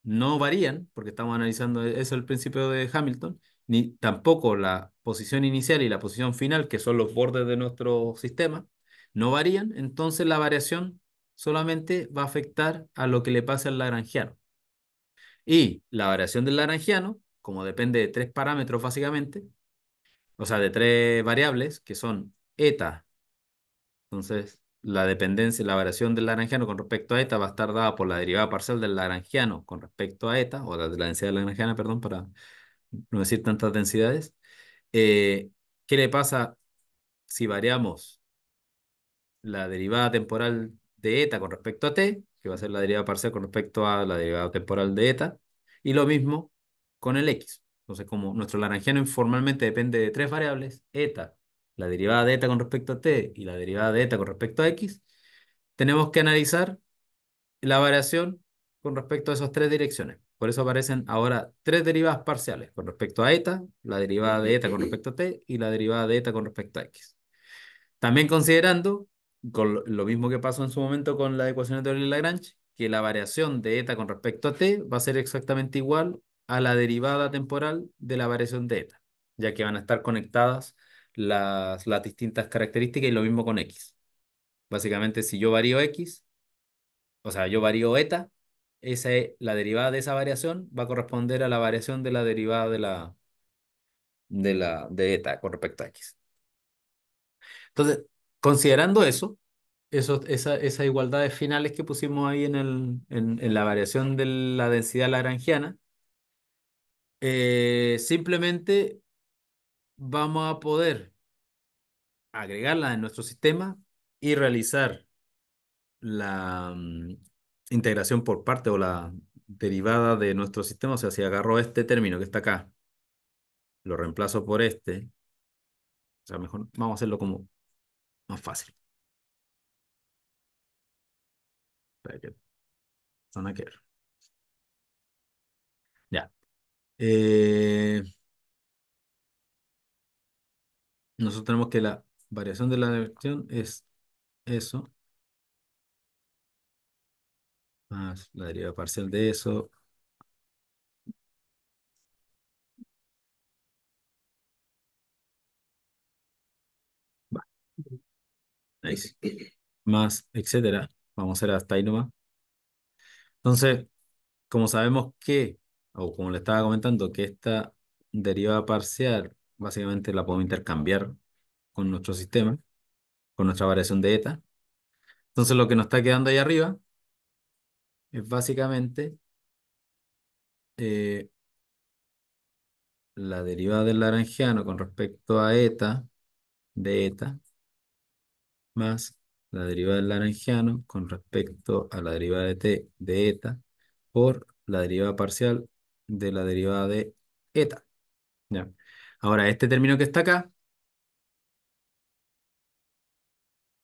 no varían, porque estamos analizando eso el principio de Hamilton, ni tampoco la posición inicial y la posición final, que son los bordes de nuestro sistema, no varían, entonces la variación solamente va a afectar a lo que le pase al lagrangiano. Y la variación del Lagrangiano, como depende de tres parámetros básicamente, o sea, de tres variables, que son eta. Entonces, la dependencia, la variación del Lagrangiano con respecto a eta va a estar dada por la derivada parcial del Lagrangiano con respecto a eta, o la, la densidad lagrangiano, perdón, para no decir tantas densidades. Eh, ¿Qué le pasa si variamos la derivada temporal de eta con respecto a t? que va a ser la derivada parcial con respecto a la derivada temporal de eta, y lo mismo con el x. Entonces, como nuestro Lagrangiano informalmente depende de tres variables, eta, la derivada de eta con respecto a t y la derivada de eta con respecto a x, tenemos que analizar la variación con respecto a esas tres direcciones. Por eso aparecen ahora tres derivadas parciales con respecto a eta, la derivada de eta con respecto a t y la derivada de eta con respecto a x. También considerando con lo mismo que pasó en su momento con la ecuación de Lagrange, que la variación de eta con respecto a t va a ser exactamente igual a la derivada temporal de la variación de eta, ya que van a estar conectadas las, las distintas características y lo mismo con x. Básicamente, si yo varío x, o sea, yo varío eta, esa, e, la derivada de esa variación va a corresponder a la variación de la derivada de la de la de eta con respecto a x. Entonces, Considerando eso, eso esa, igualdades finales que pusimos ahí en, el, en, la variación de la densidad lagrangiana, eh, simplemente vamos a poder agregarla en nuestro sistema y realizar la mm, integración por parte o la derivada de nuestro sistema. O sea, si agarro este término que está acá, lo reemplazo por este. O sea, mejor vamos a hacerlo como más fácil. Para que Ya. Eh, nosotros tenemos que la variación de la dirección es eso más la derivada parcial de eso Más, etcétera. Vamos a hacer hasta ahí nomás. Entonces, como sabemos que, o como le estaba comentando, que esta derivada parcial básicamente la podemos intercambiar con nuestro sistema, con nuestra variación de eta. Entonces lo que nos está quedando ahí arriba es básicamente eh, la derivada del laranjiano con respecto a eta, de eta, más la derivada del laranjiano con respecto a la derivada de t de eta por la derivada parcial de la derivada de eta. Ahora, este término que está acá,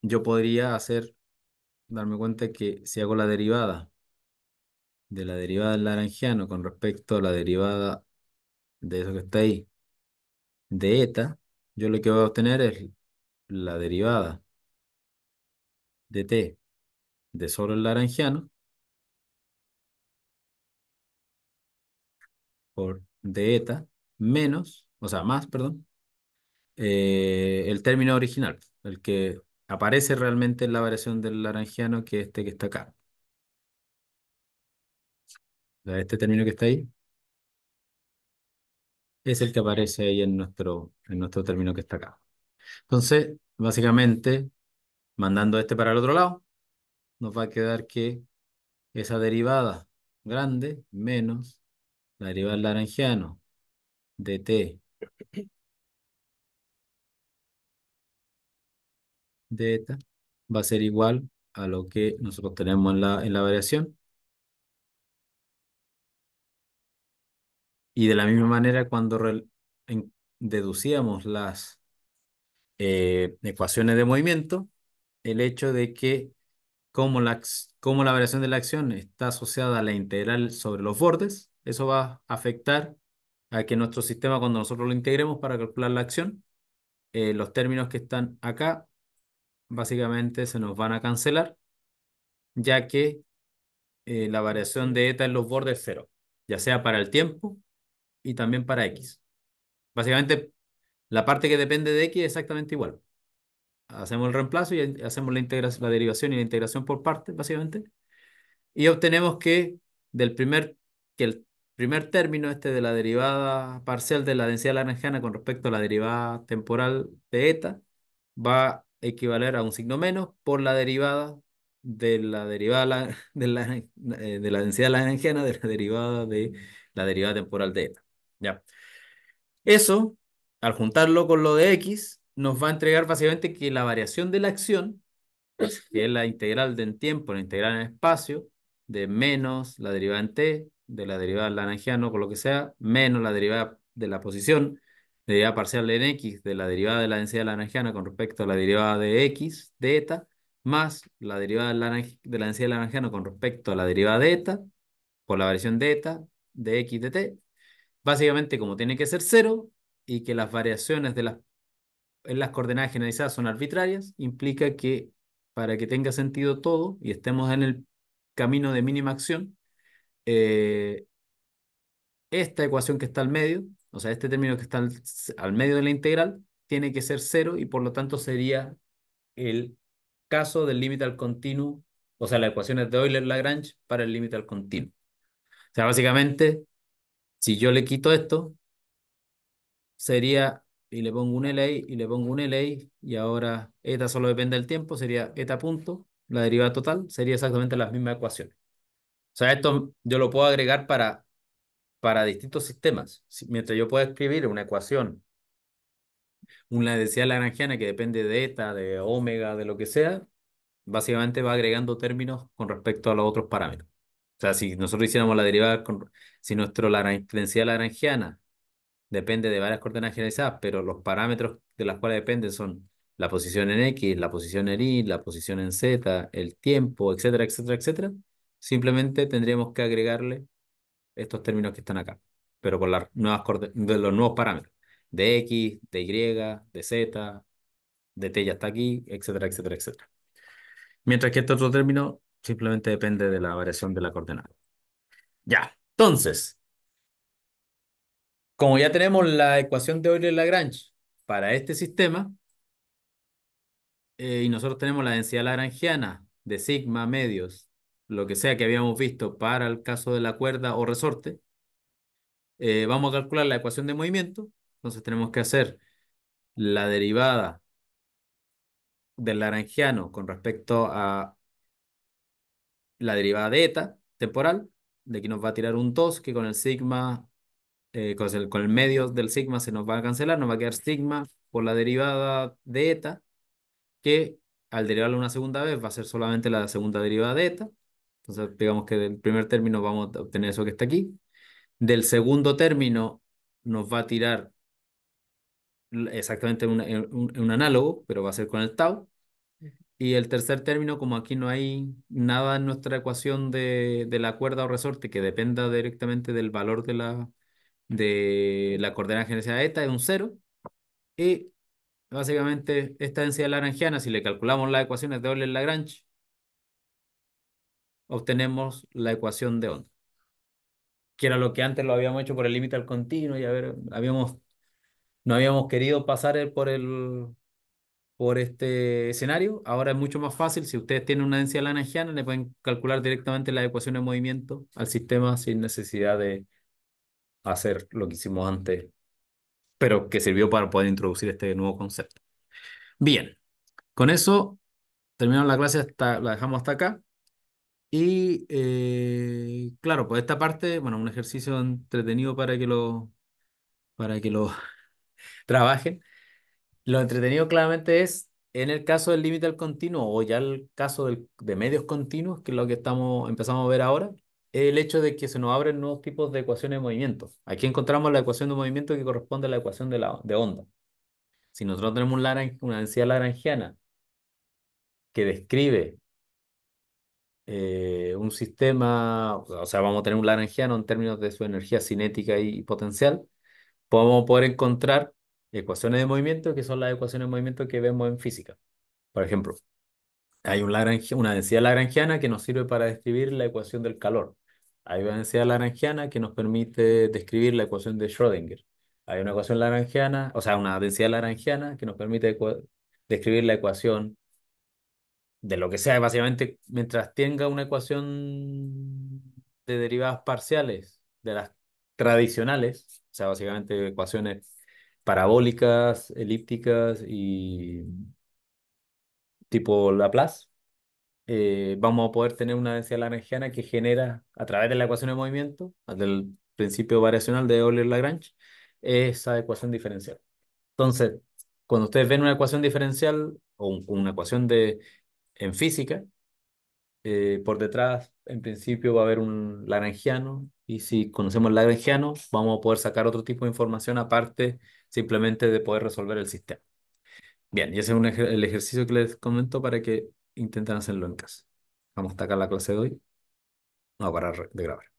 yo podría hacer, darme cuenta que si hago la derivada de la derivada del laranjiano con respecto a la derivada de eso que está ahí, de eta, yo lo que voy a obtener es la derivada de T de solo el Laranjiano por de eta menos, o sea, más, perdón, eh, el término original, el que aparece realmente en la variación del laranjiano, que este que está acá. Este término que está ahí es el que aparece ahí en nuestro, en nuestro término que está acá. Entonces, básicamente, Mandando este para el otro lado, nos va a quedar que esa derivada grande menos la derivada del laranjiano de t de eta va a ser igual a lo que nosotros tenemos en la, en la variación. Y de la misma manera, cuando deducíamos las eh, ecuaciones de movimiento, el hecho de que como la, como la variación de la acción está asociada a la integral sobre los bordes, eso va a afectar a que nuestro sistema, cuando nosotros lo integremos para calcular la acción, eh, los términos que están acá básicamente se nos van a cancelar, ya que eh, la variación de eta en los bordes es cero, ya sea para el tiempo y también para x. Básicamente, la parte que depende de x es exactamente igual hacemos el reemplazo y hacemos la, la derivación y la integración por partes, básicamente. Y obtenemos que, del primer, que el primer término este de la derivada parcial de la densidad laranjana con respecto a la derivada temporal de eta va a equivaler a un signo menos por la derivada de la derivada [laughs] de la, eh, de la densidad laranjana de la derivada de la derivada temporal de eta. ¿Ya? Eso, al juntarlo con lo de x, nos va a entregar básicamente que la variación de la acción, pues, que es la integral de en tiempo, la integral en espacio, de menos la derivada en t, de la derivada del no con lo que sea, menos la derivada de la posición, derivada parcial en x, de la derivada de la densidad lagrangiana con respecto a la derivada de x, de eta, más la derivada de la, de la densidad con respecto a la derivada de eta, por la variación de eta, de x, de t. Básicamente, como tiene que ser cero, y que las variaciones de las en las coordenadas generalizadas son arbitrarias, implica que para que tenga sentido todo y estemos en el camino de mínima acción, eh, esta ecuación que está al medio, o sea, este término que está al, medio de la integral, tiene que ser cero y por lo tanto sería el caso del límite al continuo, o sea, las ecuaciones de Euler-Lagrange para el límite al continuo. O sea, básicamente, si yo le quito esto, sería y le pongo un LA, y le pongo un LA, y ahora eta solo depende del tiempo, sería eta punto, la derivada total sería exactamente la misma ecuación. O sea, esto yo lo puedo agregar para, para distintos sistemas. Mientras yo pueda escribir una ecuación, una densidad lagrangiana que depende de eta, de omega, de lo que sea, básicamente va agregando términos con respecto a los otros parámetros. O sea, si nosotros hiciéramos la derivada, con, si nuestra densidad lagrangiana depende de varias coordenadas generalizadas, pero los parámetros de las cuales dependen son la posición en X, la posición en Y, la posición en Z, el tiempo, etcétera, etcétera, etcétera. Simplemente tendríamos que agregarle estos términos que están acá, pero con las nuevas de los nuevos parámetros, de X, de Y, de Z, de T ya está aquí, etcétera, etcétera, etcétera. Mientras que este otro término simplemente depende de la variación de la coordenada. Ya, entonces, como ya tenemos la ecuación de Euler-Lagrange para este sistema, eh, y nosotros tenemos la densidad lagrangiana de sigma medios, lo que sea que habíamos visto para el caso de la cuerda o resorte, eh, vamos a calcular la ecuación de movimiento. Entonces tenemos que hacer la derivada del lagrangiano con respecto a la derivada de eta temporal, de aquí nos va a tirar un 2 que con el sigma eh, con, el, medio del sigma se nos va a cancelar, nos va a quedar sigma por la derivada de eta, que al derivarlo una segunda vez va a ser solamente la segunda derivada de eta. Entonces, digamos que del primer término vamos a obtener eso que está aquí. Del segundo término nos va a tirar exactamente eh, un, análogo, pero va a ser con el tau. Y el tercer término, como aquí no hay nada en nuestra ecuación de, de la cuerda o resorte que dependa directamente del valor de la, de la coordenada de eta es un cero Y básicamente esta densidad laranjiana, si le calculamos las ecuaciones de Euler Lagrange, obtenemos la ecuación de onda. Que era lo que antes lo habíamos hecho por el límite al continuo y a ver, habíamos, no habíamos querido pasar por, el, por este escenario. Ahora es mucho más fácil. Si ustedes tienen una densidad lagrangiana, le pueden calcular directamente la ecuación de movimiento al sistema sin necesidad de hacer lo que hicimos antes, pero que sirvió para poder introducir este nuevo concepto. Bien, con eso terminamos la clase, la dejamos hasta acá. Y eh, claro, pues esta parte, bueno, un ejercicio entretenido para que lo, para que lo [laughs] trabajen. Lo entretenido claramente es en el caso del límite al continuo o ya el caso del, de medios continuos, que es lo que estamos, empezamos a ver ahora, el hecho de que se nos abren nuevos tipos de ecuaciones de movimiento. Aquí encontramos la ecuación de movimiento que corresponde a la ecuación de, la, de onda. Si nosotros tenemos una densidad lagrangiana que describe eh, un sistema, o sea, vamos a tener un lagrangiano en términos de su energía cinética y, potencial, podemos poder encontrar ecuaciones de movimiento que son las ecuaciones de movimiento que vemos en física. Por ejemplo, hay una densidad lagrangiana que nos sirve para describir la ecuación del calor. Hay una densidad laranjiana que nos permite describir la ecuación de Schrödinger. Hay una ecuación o sea, una densidad laranjiana que nos permite describir la ecuación de lo que sea, básicamente, mientras tenga una ecuación de derivadas parciales de las tradicionales, o sea, básicamente ecuaciones parabólicas, elípticas y tipo Laplace, eh, vamos a poder tener una densidad lagrangiana que genera a través de la ecuación de movimiento, del principio variacional de Euler-Lagrange, esa ecuación diferencial. Entonces, cuando ustedes ven una ecuación diferencial o una ecuación de, en física, eh, por detrás, en principio, va a haber un lagrangiano y si conocemos el lagrangiano, vamos a poder sacar otro tipo de información aparte simplemente de poder resolver el sistema. Bien, y ese es un el ejercicio que les comento para que Intentan hacerlo en casa. Vamos a atacar la clase de hoy. No, a parar de grabar.